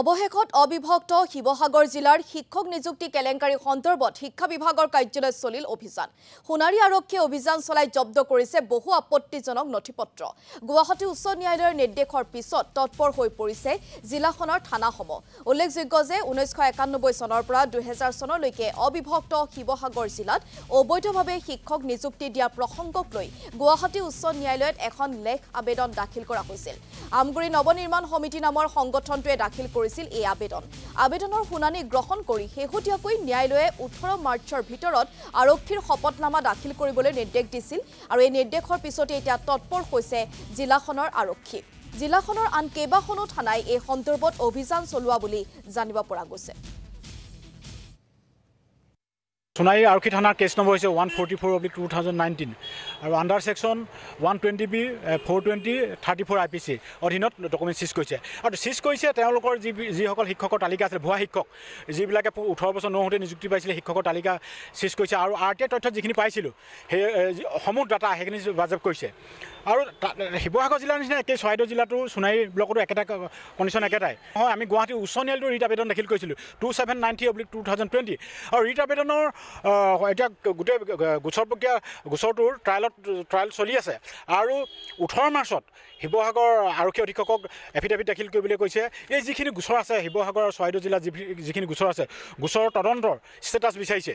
অবশেষত অবিভক্ত শিৱসাগৰ জিলাৰ শিক্ষক নিযুক্তি কেলেংকাৰী সন্দৰ্ভত শিক্ষা বিভাগৰ কাৰ্যালয়ত চলিল অভিযান সোণাৰী আৰক্ষীয়ে অভিযান চলাই জব্দ কৰিছে বহু আপত্তিজনক নথি পত্ৰ গুৱাহাটী উচ্চ ন্যায়ালয়ৰ নিৰ্দেশৰ পিছত তৎপৰ হৈ পৰিছে জিলাখনৰ থানাসমূহ উল্লেখযোগ্য যে ঊনৈছশ একানব্বৈ চনৰ পৰা দুহেজাৰ চনলৈকে অবিভক্ত শিৱসাগৰ জিলাত অবৈধভাৱে শিক্ষক নিযুক্তি দিয়া প্ৰসংগক লৈ গুৱাহাটী উচ্চ ন্যায়ালয়ত এখন লেখ আবেদন দাখিল কৰা হৈছিল আমগুৰি নৱ নিৰ্মাণ সমিতি নামৰ সংগঠনটোৱে দাখিল কৰিছে কৰিছিল এই আবেদন আবেদনৰ শুনানি গ্ৰহণ কৰি শেহতীয়াকৈ ন্যায়ালয়ে ওঠৰ মাৰ্চৰ ভিতৰত আৰক্ষীৰ শপতনামা দাখিল কৰিবলৈ নিৰ্দেশ দিছিল আৰু এই নিৰ্দেশৰ পিছতে এতিয়া তৎপৰ হৈছে জিলাখনৰ আৰক্ষী জিলাখনৰ আন কেইবাখনো থানাই এই সন্দৰ্ভত অভিযান চলোৱা বুলি জানিব পৰা গৈছে সোনাৰী আৰক্ষী থানাৰ কেছ নম্বৰ হৈছে one forty four oblique two thousand nineteen আৰু under section one twenty B four twenty thirty four I P C অধীনত ডকুমেণ্ট চিজ কৰিছে আৰু চিজ কৰিছে তেওঁলোকৰ যি যিসকল শিক্ষকৰ তালিকা আছিলে ভুৱা শিক্ষক যিবিলাকে ওঠৰ বছৰ নহওঁতে নিযুক্তি পাইছিলে শিক্ষকৰ তালিকা চিজ কৰিছে আৰু আৰ টি আই তথ্য যিখিনি পাইছিলোঁ সেই সমূহ ডাটা সেইখিনি বাজেপ কৰিছে আৰু শিৱসাগৰ জিলাৰ নিচিনা একেই চৰাইদেউ জিলাটো সোণাৰী ব্লকতো একেটা কণ্ডিশ্যন একেটাই হয় আমি গুৱাহাটী উচ্চ ন্যায়ালয়ৰ ৰিট আবেদন দাখিল কৰিছিলোঁ two seven ninety oblique two thousand twenty আৰু ৰিট আবেদনৰ এতিয়া গোটেই গোচৰ প্ৰক্ৰিয়া গোচৰটোৰ ট্ৰায়েলত ট্ৰায়েল চলি আছে আৰু ওঠৰ মাৰ্চত শিৱসাগৰ আৰক্ষী অধীক্ষকক এফিডেভিট দাখিল কৰিবলৈ কৈছে এই যিখিনি গোচৰ আছে শিৱসাগৰ আৰু চৰাইদেউ জিলাত যি যিখিনি গোচৰ আছে গোচৰৰ তদন্তৰ ষ্টেটাছ বিচাৰিছে